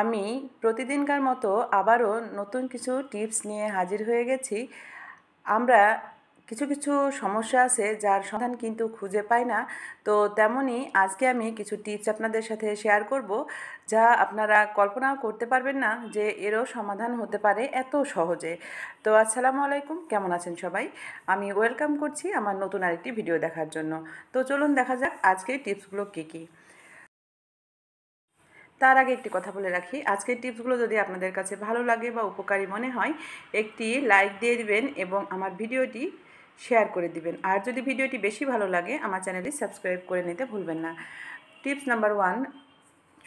আমি প্রতিদিনকার মতো আবারও নতুন কিছু টিপস নিয়ে হাজির হয়ে গেছি আমরা কিছু কিছু সমস্যা আছে যার সমাধান কিন্তু খুঁজে পাই না তো তেমনই আজকে আমি কিছু টিপস আপনাদের সাথে শেয়ার করব যা আপনারা কল্পনাও করতে পারবেন না যে এরও সমাধান হতে পারে এত সহজে তো আসসালামু আলাইকুম কেমন আছেন সবাই আমি ওয়েলকাম করছি আমার নতুন আরেকটি ভিডিও দেখার জন্য তো চলুন দেখা যাক আজকের টিপসগুলো কী কী তার আগে একটি কথা বলে রাখি আজকের টিপসগুলো যদি আপনাদের কাছে ভালো লাগে বা উপকারী মনে হয় একটি লাইক দিয়ে দেবেন এবং আমার ভিডিওটি শেয়ার করে দিবেন আর যদি ভিডিওটি বেশি ভালো লাগে আমার চ্যানেলটি সাবস্ক্রাইব করে নিতে ভুলবেন না টিপস নাম্বার ওয়ান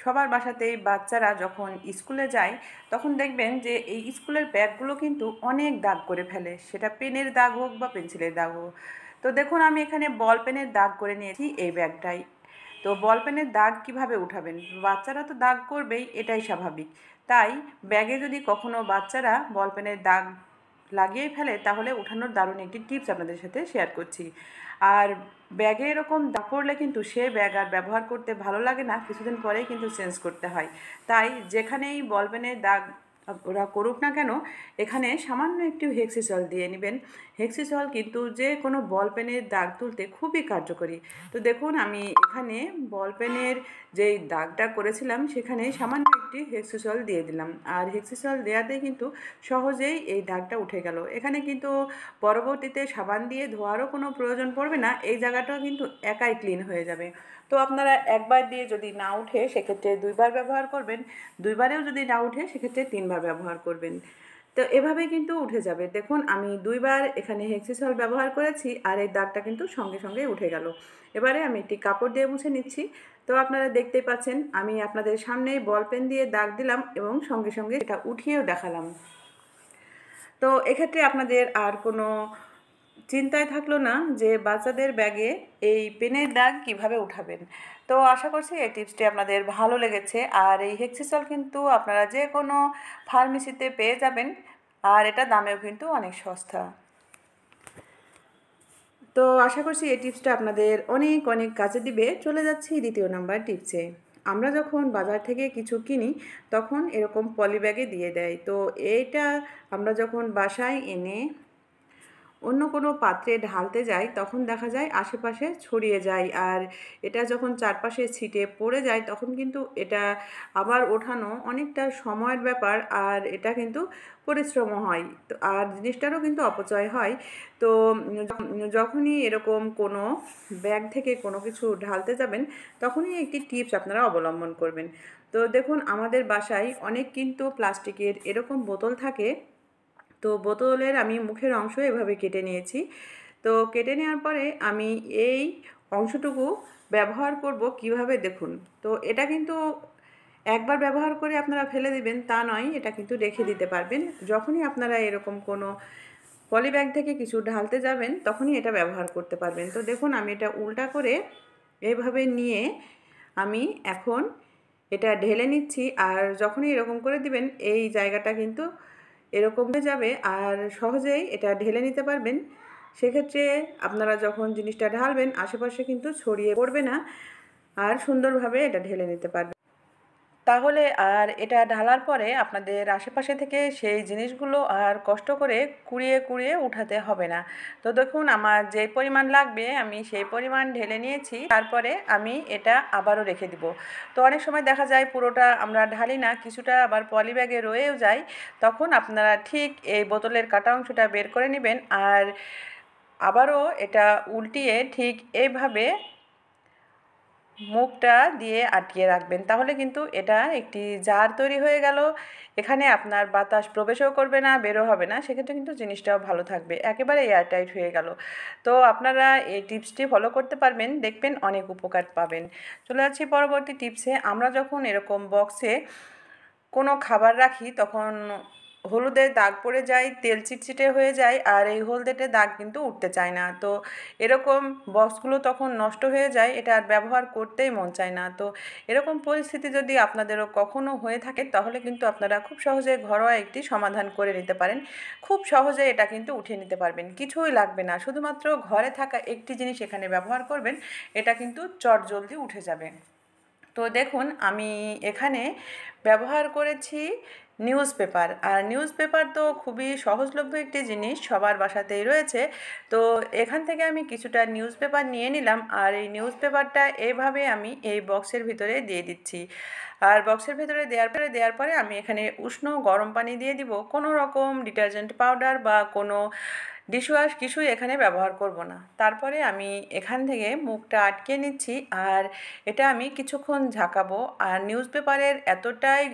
সবার বাসাতেই বাচ্চারা যখন স্কুলে যায় তখন দেখবেন যে এই স্কুলের ব্যাগগুলো কিন্তু অনেক দাগ করে ফেলে সেটা পেনের দাগ হোক বা পেন্সিলের দাগ হোক তো দেখুন আমি এখানে বল পেনের দাগ করে নিয়েছি এই ব্যাগটাই তো বল পেনের দাগ কিভাবে উঠাবেন বাচ্চারা তো দাগ করবেই এটাই স্বাভাবিক তাই ব্যাগে যদি কখনো বাচ্চারা বল পেনের দাগ লাগিয়ে ফেলে তাহলে উঠানোর দারুণ একটি টিপস আপনাদের সাথে শেয়ার করছি আর ব্যাগে এরকম দাগ পড়লে কিন্তু সে ব্যাগ আর ব্যবহার করতে ভালো লাগে না কিছুদিন পরেই কিন্তু চেঞ্জ করতে হয় তাই যেখানেই বল পেনের দাগ ওরা করুক না কেন এখানে সামান্য একটু হেক্সিসল দিয়ে নেবেন হেক্সিসল কিন্তু যে কোনো বল পেনের দাগ তুলতে খুবই কার্যকরী তো দেখুন আমি এখানে বল পেনের যেই দাগটা করেছিলাম সেখানে সামান্য একটি হেক্সিসল দিয়ে দিলাম আর হেক্সিসল দেওয়াতে কিন্তু সহজেই এই দাগটা উঠে গেল এখানে কিন্তু পরবর্তীতে সাবান দিয়ে ধোয়ারও কোনো প্রয়োজন পড়বে না এই জায়গাটাও কিন্তু একাই ক্লিন হয়ে যাবে তো আপনারা একবার দিয়ে যদি না উঠে সেক্ষেত্রে দুইবার ব্যবহার করবেন দুইবারেও যদি না উঠে সেক্ষেত্রে তিনবার ব্যবহার ব্যবহার করবেন তো এভাবে কিন্তু উঠে যাবে দেখুন আমি দুইবার এখানে হেক্সিসল ব্যবহার করেছি আর এই দাগটা কিন্তু সঙ্গে সঙ্গে উঠে গেল এবারে আমি একটি কাপড় দিয়ে মুছে নিচ্ছি তো আপনারা দেখতেই পাচ্ছেন আমি আপনাদের সামনে বল পেন দিয়ে দাগ দিলাম এবং সঙ্গে সঙ্গে এটা উঠিয়েও দেখালাম তো এক্ষেত্রে আপনাদের আর কোনো চিন্তায় থাকলো না যে বাচ্চাদের ব্যাগে এই পেনের দাগ কিভাবে উঠাবেন তো আশা করছি এই টিপসটি আপনাদের ভালো লেগেছে আর এই হেক্সিসল কিন্তু আপনারা যে কোনো ফার্মেসিতে পেয়ে যাবেন আর এটা দামেও কিন্তু অনেক সস্তা তো আশা করছি এই টিপসটা আপনাদের অনেক অনেক কাজে দিবে চলে যাচ্ছি দ্বিতীয় নাম্বার টিপসে আমরা যখন বাজার থেকে কিছু কিনি তখন এরকম পলি ব্যাগে দিয়ে দেয় তো এইটা আমরা যখন বাসায় এনে অন্য কোনো পাত্রে ঢালতে যাই তখন দেখা যায় আশেপাশে ছড়িয়ে যায় আর এটা যখন চারপাশে ছিটে পড়ে যায় তখন কিন্তু এটা আবার ওঠানো অনেকটা সময়ের ব্যাপার আর এটা কিন্তু পরিশ্রম হয় তো আর জিনিসটারও কিন্তু অপচয় হয় তো যখনই এরকম কোনো ব্যাগ থেকে কোনো কিছু ঢালতে যাবেন তখনই একটি টিপস আপনারা অবলম্বন করবেন তো দেখুন আমাদের বাসায় অনেক কিন্তু প্লাস্টিকের এরকম বোতল থাকে তো বোতলের আমি মুখের অংশ এভাবে কেটে নিয়েছি তো কেটে নেওয়ার পরে আমি এই অংশটুকু ব্যবহার করব কিভাবে দেখুন তো এটা কিন্তু একবার ব্যবহার করে আপনারা ফেলে দিবেন তা নয় এটা কিন্তু রেখে দিতে পারবেন যখনই আপনারা এরকম কোনো পলি ব্যাগ থেকে কিছু ঢালতে যাবেন তখনই এটা ব্যবহার করতে পারবেন তো দেখুন আমি এটা উল্টা করে এভাবে নিয়ে আমি এখন এটা ঢেলে নিচ্ছি আর যখনই এরকম করে দিবেন এই জায়গাটা কিন্তু এরকম হয়ে যাবে আর সহজেই এটা ঢেলে নিতে পারবেন সেক্ষেত্রে আপনারা যখন জিনিসটা ঢালবেন আশেপাশে কিন্তু ছড়িয়ে পড়বে না আর সুন্দরভাবে এটা ঢেলে নিতে পারবেন তাহলে আর এটা ঢালার পরে আপনাদের আশেপাশে থেকে সেই জিনিসগুলো আর কষ্ট করে কুড়িয়ে কুড়িয়ে উঠাতে হবে না তো দেখুন আমার যে পরিমাণ লাগবে আমি সেই পরিমাণ ঢেলে নিয়েছি তারপরে আমি এটা আবারও রেখে দিব তো অনেক সময় দেখা যায় পুরোটা আমরা ঢালি না কিছুটা আবার পলি ব্যাগে রয়েও যায় তখন আপনারা ঠিক এই বোতলের কাটা অংশটা বের করে নেবেন আর আবারও এটা উল্টিয়ে ঠিক এইভাবে মুখটা দিয়ে আটকে রাখবেন তাহলে কিন্তু এটা একটি জার তৈরি হয়ে গেল এখানে আপনার বাতাস প্রবেশও করবে না বেরো হবে না সেক্ষেত্রে কিন্তু জিনিসটাও ভালো থাকবে একেবারে এয়ারটাইট হয়ে গেল তো আপনারা এই টিপসটি ফলো করতে পারবেন দেখবেন অনেক উপকার পাবেন চলে যাচ্ছি পরবর্তী টিপসে আমরা যখন এরকম বক্সে কোনো খাবার রাখি তখন হলুদে দাগ পড়ে যায় তেল ছিটছিটে হয়ে যায় আর এই হলদেটে দাগ কিন্তু উঠতে চায় না তো এরকম বক্সগুলো তখন নষ্ট হয়ে যায় এটা আর ব্যবহার করতেই মন চায় না তো এরকম পরিস্থিতি যদি আপনাদেরও কখনও হয়ে থাকে তাহলে কিন্তু আপনারা খুব সহজে ঘরোয়া একটি সমাধান করে নিতে পারেন খুব সহজে এটা কিন্তু উঠিয়ে নিতে পারবেন কিছুই লাগবে না শুধুমাত্র ঘরে থাকা একটি জিনিস এখানে ব্যবহার করবেন এটা কিন্তু চট জলদি উঠে যাবে তো দেখুন আমি এখানে ব্যবহার করেছি নিউজ পেপার আর নিউজ পেপার তো খুবই সহজলভ্য একটি জিনিস সবার বাসাতেই রয়েছে তো এখান থেকে আমি কিছুটা নিউজ পেপার নিয়ে নিলাম আর এই নিউজ পেপারটা এইভাবে আমি এই বক্সের ভিতরে দিয়ে দিচ্ছি আর বক্সের ভিতরে দেওয়ার পরে দেওয়ার পরে আমি এখানে উষ্ণ গরম পানি দিয়ে দিব কোনো রকম ডিটারজেন্ট পাউডার বা কোনো ডিশওয়াশ কিছুই এখানে ব্যবহার করব না তারপরে আমি এখান থেকে মুখটা আটকে নিচ্ছি আর এটা আমি কিছুক্ষণ ঝাঁকাবো আর নিউজ পেপারের এতটাই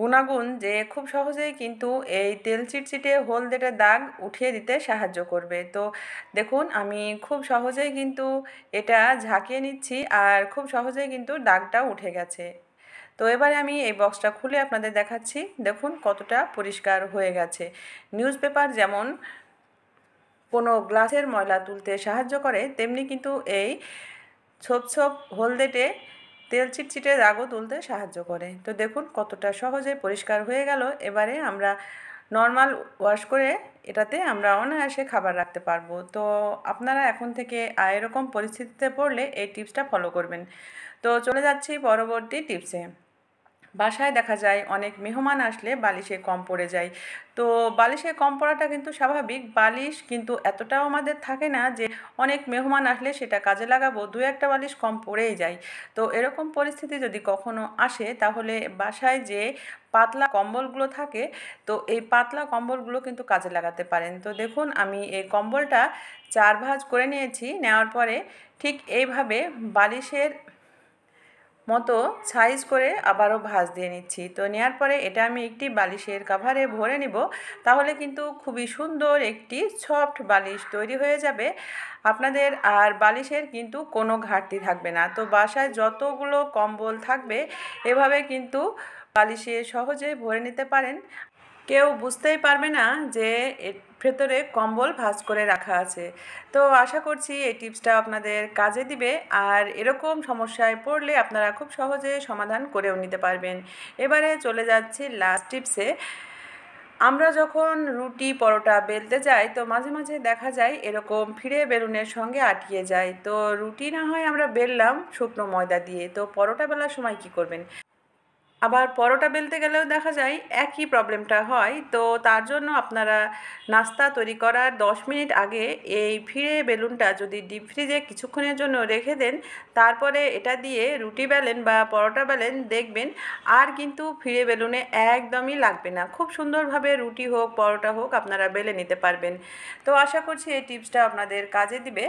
গুণাগুণ যে খুব সহজেই কিন্তু এই তেল চিটচিটে হলদেটে দাগ উঠিয়ে দিতে সাহায্য করবে তো দেখুন আমি খুব সহজেই কিন্তু এটা ঝাঁকিয়ে নিচ্ছি আর খুব সহজেই কিন্তু দাগটা উঠে গেছে তো এবারে আমি এই বক্সটা খুলে আপনাদের দেখাচ্ছি দেখুন কতটা পরিষ্কার হয়ে গেছে নিউজ পেপার যেমন কোনো গ্লাসের ময়লা তুলতে সাহায্য করে তেমনি কিন্তু এই ছোপ ছোপ হলদেটে তেল চিটচিটে দাগও তুলতে সাহায্য করে তো দেখুন কতটা সহজে পরিষ্কার হয়ে গেল এবারে আমরা নর্মাল ওয়াশ করে এটাতে আমরা অনায়াসে খাবার রাখতে পারবো তো আপনারা এখন থেকে এরকম পরিস্থিতিতে পড়লে এই টিপসটা ফলো করবেন তো চলে যাচ্ছি পরবর্তী টিপসে বাসায় দেখা যায় অনেক মেহমান আসলে বালিশে কম পড়ে যায় তো বালিশে কম পড়াটা কিন্তু স্বাভাবিক বালিশ কিন্তু এতটাও আমাদের থাকে না যে অনেক মেহমান আসলে সেটা কাজে লাগাবো দু একটা বালিশ কম পড়েই যায় তো এরকম পরিস্থিতি যদি কখনো আসে তাহলে বাসায় যে পাতলা কম্বলগুলো থাকে তো এই পাতলা কম্বলগুলো কিন্তু কাজে লাগাতে পারেন তো দেখুন আমি এই কম্বলটা চার ভাঁজ করে নিয়েছি নেওয়ার পরে ঠিক এইভাবে বালিশের মতো সাইজ করে আবারও ভাজ দিয়ে নিচ্ছি তো নেওয়ার পরে এটা আমি একটি বালিশের কাভারে ভরে নিব তাহলে কিন্তু খুবই সুন্দর একটি সফট বালিশ তৈরি হয়ে যাবে আপনাদের আর বালিশের কিন্তু কোনো ঘাটতি থাকবে না তো বাসায় যতগুলো কম্বল থাকবে এভাবে কিন্তু বালিশে সহজে ভরে নিতে পারেন কেউ বুঝতেই পারবে না যে ভেতরে কম্বল ভাজ করে রাখা আছে তো আশা করছি এই টিপসটা আপনাদের কাজে দিবে আর এরকম সমস্যায় পড়লে আপনারা খুব সহজে সমাধান করেও নিতে পারবেন এবারে চলে যাচ্ছি লাস্ট টিপসে আমরা যখন রুটি পরোটা বেলতে যাই তো মাঝে মাঝে দেখা যায় এরকম ফিরে বেলুনের সঙ্গে আটকিয়ে যায় তো রুটি না হয় আমরা বেললাম শুকনো ময়দা দিয়ে তো পরোটা বেলার সময় কি করবেন আবার পরোটা বেলতে গেলেও দেখা যায় একই প্রবলেমটা হয় তো তার জন্য আপনারা নাস্তা তৈরি করার 10 মিনিট আগে এই ফিরে বেলুনটা যদি ডিপ ফ্রিজে কিছুক্ষণের জন্য রেখে দেন তারপরে এটা দিয়ে রুটি বেলেন বা পরোটা বেলেন দেখবেন আর কিন্তু ফিরে বেলুনে একদমই লাগবে না খুব সুন্দরভাবে রুটি হোক পরোটা হোক আপনারা বেলে নিতে পারবেন তো আশা করছি এই টিপসটা আপনাদের কাজে দিবে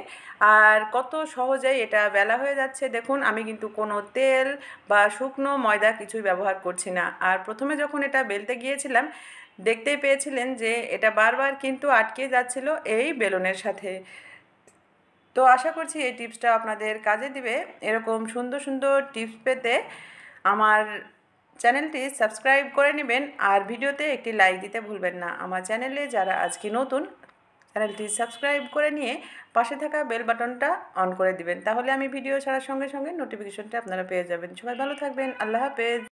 আর কত সহজেই এটা বেলা হয়ে যাচ্ছে দেখুন আমি কিন্তু কোনো তেল বা শুকনো ময়দা কিছুই ব্যবহার ব্যবহার করছি না আর প্রথমে যখন এটা বেলতে গিয়েছিলাম দেখতেই পেয়েছিলেন যে এটা বারবার কিন্তু আটকে যাচ্ছিল এই বেলুনের সাথে তো আশা করছি এই টিপসটা আপনাদের কাজে দিবে এরকম সুন্দর সুন্দর টিপস পেতে আমার চ্যানেলটি সাবস্ক্রাইব করে নেবেন আর ভিডিওতে একটি লাইক দিতে ভুলবেন না আমার চ্যানেলে যারা আজকে নতুন চ্যানেলটি সাবস্ক্রাইব করে নিয়ে পাশে থাকা বেল বাটনটা অন করে দিবেন তাহলে আমি ভিডিও ছাড়ার সঙ্গে সঙ্গে নোটিফিকেশনটা আপনারা পেয়ে যাবেন সবাই ভালো থাকবেন আল্লাহ হাফেজ